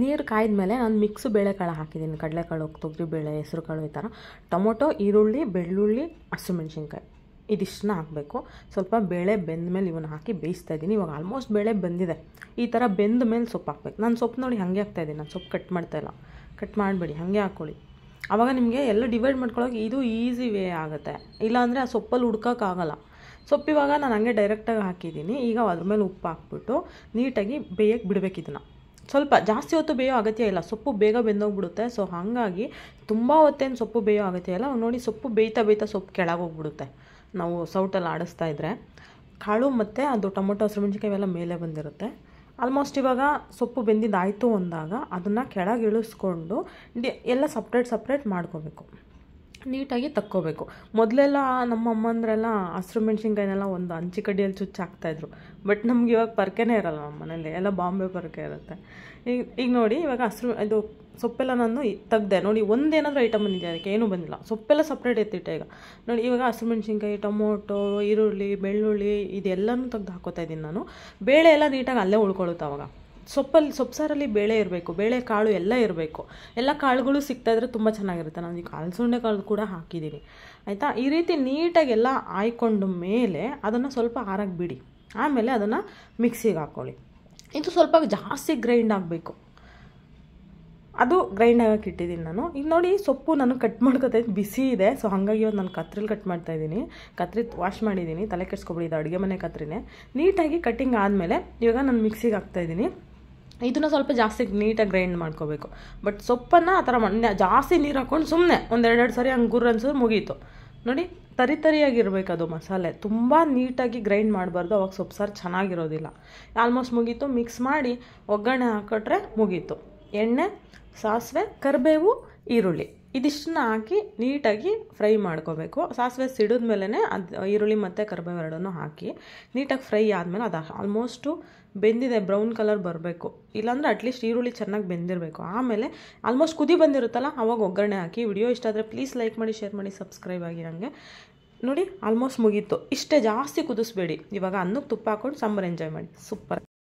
ನೀರು ಕಾಯ್ದ ಮೇಲೆ ನಾನು ಮಿಕ್ಸ್ ಬೇಳೆಕಾಳು ಹಾಕಿದ್ದೀನಿ ಕಡಲೆಕಾಳು ತೊಗರಿಬೇಳೆ ಹೆಸರುಕಾಳು ಈ ಥರ ಟೊಮೊಟೊ ಈರುಳ್ಳಿ ಬೆಳ್ಳುಳ್ಳಿ ಹಸಿಮೆಣ್ಸಿನ್ಕಾಯಿ ಇದಿಷ್ಟನ್ನ ಹಾಕಬೇಕು ಸ್ವಲ್ಪ ಬೇಳೆ ಬೆಂದ ಮೇಲೆ ಇವನ್ನ ಹಾಕಿ ಬೇಯಿಸ್ತಾ ಇದ್ದೀನಿ ಇವಾಗ ಆಲ್ಮೋಸ್ಟ್ ಬೇಳೆ ಬಂದಿದೆ ಈ ಥರ ಬೆಂದ ಮೇಲೆ ಸೊಪ್ಪು ಹಾಕ್ಬೇಕು ನಾನು ಸೊಪ್ಪು ನೋಡಿ ಹಾಗೆ ಹಾಕ್ತಾಯಿದ್ದೀನಿ ನಾನು ಸೊಪ್ಪು ಕಟ್ ಮಾಡ್ತಾಯಿಲ್ಲ ಕಟ್ ಮಾಡಬೇಡಿ ಹಾಗೆ ಹಾಕ್ಕೊಳ್ಳಿ ಆವಾಗ ನಿಮಗೆ ಎಲ್ಲ ಡಿವೈಡ್ ಮಾಡ್ಕೊಳ್ಳೋಕೆ ಇದು ಈಸಿ ವೇ ಆಗುತ್ತೆ ಇಲ್ಲಾಂದರೆ ಆ ಸೊಪ್ಪಲ್ಲಿ ಹುಡ್ಕೋಕ್ಕಾಗಲ್ಲ ಸೊಪ್ಪು ಇವಾಗ ನಾನು ಹಂಗೆ ಡೈರೆಕ್ಟಾಗಿ ಹಾಕಿದ್ದೀನಿ ಈಗ ಅದ್ರ ಮೇಲೆ ಉಪ್ಪು ಹಾಕ್ಬಿಟ್ಟು ನೀಟಾಗಿ ಬೇಯಕ್ಕೆ ಬಿಡಬೇಕು ಸ್ವಲ್ಪ ಜಾಸ್ತಿ ಹೊತ್ತು ಬೇಯೋ ಅಗತ್ಯ ಇಲ್ಲ ಸೊಪ್ಪು ಬೇಗ ಬೆಂದೋಗ್ಬಿಡುತ್ತೆ ಸೊ ಹಾಗಾಗಿ ತುಂಬ ಹೊತ್ತೇನು ಸೊಪ್ಪು ಬೇಯೋ ಅಗತ್ಯ ಇಲ್ಲ ನೋಡಿ ಸೊಪ್ಪು ಬೇಯ್ತಾ ಬೇಯ್ತಾ ಸೊಪ್ಪು ಕೆಳಗೋಗ್ಬಿಡುತ್ತೆ ನಾವು ಸೌಟಲ್ಲಿ ಆಡಿಸ್ತಾ ಇದ್ದರೆ ಕಾಳು ಮತ್ತು ಅದು ಟೊಮೊಟೊ ಹಸಿರುಮೆಣ್ಸಿಕಾಯಿ ಎಲ್ಲ ಮೇಲೆ ಬಂದಿರುತ್ತೆ ಆಲ್ಮೋಸ್ಟ್ ಇವಾಗ ಸೊಪ್ಪು ಬೆಂದಿದ್ದಾಯಿತು ಅಂದಾಗ ಅದನ್ನು ಕೆಳಗೆ ಇಳಿಸ್ಕೊಂಡು ಎಲ್ಲ ಸಪ್ರೇಟ್ ಸಪ್ರೇಟ್ ಮಾಡ್ಕೋಬೇಕು ನೀಟಾಗಿ ತಕ್ಕೋಬೇಕು ಮೊದಲೆಲ್ಲ ನಮ್ಮ ಅಮ್ಮಂದ್ರೆಲ್ಲ ಹಸಿರು ಮೆಣಸಿನ್ಕಾಯಿನೆಲ್ಲ ಒಂದು ಅಂಚಿ ಕಡ್ಡಿಯಲ್ಲಿ ಚುಚ್ಚು ಹಾಕ್ತಾಯಿದ್ರು ಬಟ್ ನಮ್ಗೆ ಇವಾಗ ಪರ್ಕೆನೇ ಇರಲ್ಲ ನಮ್ಮ ಮನೇಲಿ ಎಲ್ಲ ಬಾಂಬೆ ಪರ್ಕೆ ಇರುತ್ತೆ ಈಗ ಈಗ ನೋಡಿ ಇವಾಗ ಹಸಿರು ಇದು ಸೊಪ್ಪೆಲ್ಲ ನಾನು ತೆಗ್ದೆ ನೋಡಿ ಒಂದೇನಾದ್ರೂ ಐಟಮ್ ಬಂದಿದೆ ಅದಕ್ಕೆ ಏನೂ ಬಂದಿಲ್ಲ ಸೊಪ್ಪೆಲ್ಲ ಸಪ್ರೇಟ್ ಎತ್ತಿಟ್ಟೆ ಈಗ ನೋಡಿ ಇವಾಗ ಹಸಿರು ಮೆಣಸಿನ್ಕಾಯಿ ಟೊಮೊಟೊ ಈರುಳ್ಳಿ ಬೆಳ್ಳುಳ್ಳಿ ಇದೆಲ್ಲನೂ ತೆಗ್ದು ಹಾಕೋತಾ ಇದ್ದೀನಿ ನಾನು ಬೇಳೆ ಎಲ್ಲ ನೀಟಾಗಿ ಅಲ್ಲೇ ಉಳ್ಕೊಳ್ಳುತ್ತೆ ಅವಾಗ ಸೊಪ್ಪಲ್ಲಿ ಸೊಪ್ಪು ಬೇಳೆ ಇರಬೇಕು ಬೇಳೆ ಕಾಳು ಎಲ್ಲ ಇರಬೇಕು ಎಲ್ಲ ಕಾಳುಗಳು ಸಿಗ್ತಾಯಿದ್ರೆ ತುಂಬ ಚೆನ್ನಾಗಿರುತ್ತೆ ನಾನು ಈಗ ಅಲಸಂಡೆ ಕಾಳು ಕೂಡ ಹಾಕಿದ್ದೀನಿ ಆಯಿತಾ ಈ ರೀತಿ ನೀಟಾಗೆಲ್ಲ ಆಯ್ಕೊಂಡ ಮೇಲೆ ಅದನ್ನು ಸ್ವಲ್ಪ ಆರಾಗಿ ಬಿಡಿ ಆಮೇಲೆ ಅದನ್ನು ಮಿಕ್ಸಿಗೆ ಹಾಕ್ಕೊಳ್ಳಿ ಇದು ಸ್ವಲ್ಪ ಜಾಸ್ತಿ ಗ್ರೈಂಡ್ ಆಗಬೇಕು ಅದು ಗ್ರೈಂಡ್ ಆಗೋಕೆ ಇಟ್ಟಿದ್ದೀನಿ ನಾನು ಈಗ ನೋಡಿ ಸೊಪ್ಪು ನಾನು ಕಟ್ ಮಾಡ್ಕೊತಾ ಬಿಸಿ ಇದೆ ಸೊ ಹಾಗಾಗಿ ಒಂದು ನಾನು ಕತ್ರಿಲಿ ಕಟ್ ಮಾಡ್ತಾ ಇದ್ದೀನಿ ಕತ್ರಿ ವಾಶ್ ಮಾಡಿದ್ದೀನಿ ತಲೆ ಕೆಡ್ಸ್ಕೊಬಿಡಿ ಇದು ಅಡುಗೆ ಮನೆ ಕತ್ರಿನೇ ನೀಟಾಗಿ ಕಟ್ಟಿಂಗ್ ಆದಮೇಲೆ ಇವಾಗ ನಾನು ಮಿಕ್ಸಿಗೆ ಹಾಕ್ತಾಯಿದ್ದೀನಿ ಇದನ್ನು ಸ್ವಲ್ಪ ಜಾಸ್ತಿ ನೀಟಾಗಿ ಗ್ರೈಂಡ್ ಮಾಡ್ಕೋಬೇಕು ಬಟ್ ಸೊಪ್ಪನ್ನು ಆ ಥರ ಮಾಡಿ ಜಾಸ್ತಿ ನೀರು ಹಾಕ್ಕೊಂಡು ಸುಮ್ಮನೆ ಒಂದೆರಡೆರಡು ಸರಿ ಹಂಗೆ ಗುರ್ ಅನ್ಸಿದ್ರೆ ಮುಗೀತು ನೋಡಿ ತರಿ ತರಿಯಾಗಿರ್ಬೇಕು ಅದು ಮಸಾಲೆ ತುಂಬ ನೀಟಾಗಿ ಗ್ರೈಂಡ್ ಮಾಡಬಾರ್ದು ಅವಾಗ ಸೊಪ್ಪು ಸಾರು ಚೆನ್ನಾಗಿರೋದಿಲ್ಲ ಆಲ್ಮೋಸ್ಟ್ ಮುಗೀತು ಮಿಕ್ಸ್ ಮಾಡಿ ಒಗ್ಗರಣೆ ಹಾಕಿಟ್ರೆ ಮುಗೀತು ಎಣ್ಣೆ ಸಾಸಿವೆ ಕರಿಬೇವು ಈರುಳ್ಳಿ ಇದಿಷ್ಟನ್ನ ಹಾಕಿ ನೀಟಾಗಿ ಫ್ರೈ ಮಾಡ್ಕೋಬೇಕು ಸಾಸಿವೆ ಸಿಡಿದ ಮೇಲೆ ಅದು ಈರುಳ್ಳಿ ಮತ್ತು ಕರ್ಬೇವು ಎರಡನ್ನೂ ಹಾಕಿ ನೀಟಾಗಿ ಫ್ರೈ ಆದಮೇಲೆ ಅದು ಆಲ್ಮೋಸ್ಟು ಬೆಂದಿದೆ ಬ್ರೌನ್ ಕಲರ್ ಬರಬೇಕು ಇಲ್ಲಾಂದರೆ ಅಟ್ಲೀಸ್ಟ್ ಈರುಳ್ಳಿ ಚೆನ್ನಾಗಿ ಬೆಂದಿರಬೇಕು ಆಮೇಲೆ ಆಲ್ಮೋಸ್ಟ್ ಕುದಿ ಬಂದಿರುತ್ತಲ್ಲ ಅವಾಗ ಒಗ್ಗರಣೆ ಹಾಕಿ ವಿಡಿಯೋ ಇಷ್ಟ ಆದರೆ ಪ್ಲೀಸ್ ಲೈಕ್ ಮಾಡಿ ಶೇರ್ ಮಾಡಿ ಸಬ್ಸ್ಕ್ರೈಬ್ ಆಗಿ ನನಗೆ ನೋಡಿ ಆಲ್ಮೋಸ್ಟ್ ಮುಗೀತು ಇಷ್ಟೇ ಜಾಸ್ತಿ ಕುದಿಸ್ಬೇಡಿ ಇವಾಗ ಅನ್ನಕ್ಕೆ ತುಪ್ಪ ಹಾಕ್ಕೊಂಡು ಸಾಂಬಾರು ಎಂಜಾಯ್ ಮಾಡಿ ಸೂಪರ್